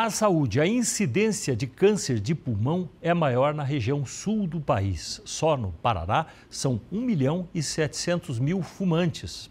A saúde, a incidência de câncer de pulmão é maior na região sul do país. Só no Paraná são 1 milhão e 700 mil fumantes.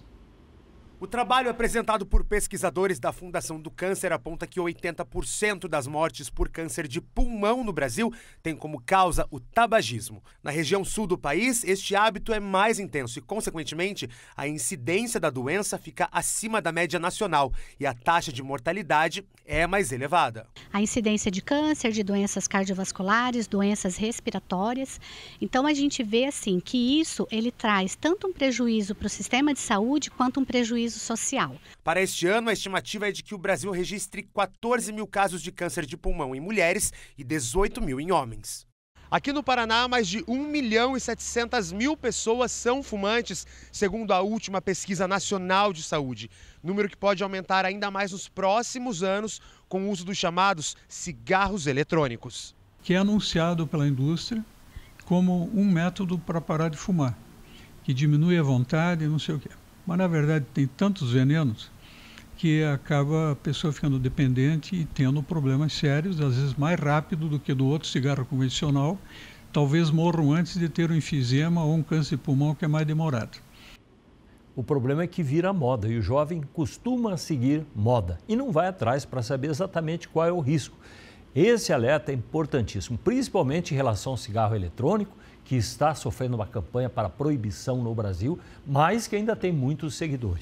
O trabalho apresentado por pesquisadores da Fundação do Câncer aponta que 80% das mortes por câncer de pulmão no Brasil tem como causa o tabagismo. Na região sul do país, este hábito é mais intenso e, consequentemente, a incidência da doença fica acima da média nacional e a taxa de mortalidade é mais elevada. A incidência de câncer, de doenças cardiovasculares, doenças respiratórias. Então a gente vê assim que isso ele traz tanto um prejuízo para o sistema de saúde quanto um prejuízo prejuízo social. Para este ano, a estimativa é de que o Brasil registre 14 mil casos de câncer de pulmão em mulheres e 18 mil em homens. Aqui no Paraná, mais de 1 milhão e 700 mil pessoas são fumantes, segundo a última pesquisa nacional de saúde. Número que pode aumentar ainda mais nos próximos anos com o uso dos chamados cigarros eletrônicos. Que é anunciado pela indústria como um método para parar de fumar, que diminui a vontade e não sei o quê mas na verdade tem tantos venenos que acaba a pessoa ficando dependente e tendo problemas sérios, às vezes mais rápido do que do outro cigarro convencional. Talvez morram antes de ter um enfisema ou um câncer de pulmão que é mais demorado. O problema é que vira moda e o jovem costuma seguir moda e não vai atrás para saber exatamente qual é o risco. Esse alerta é importantíssimo, principalmente em relação ao cigarro eletrônico, que está sofrendo uma campanha para proibição no Brasil, mas que ainda tem muitos seguidores.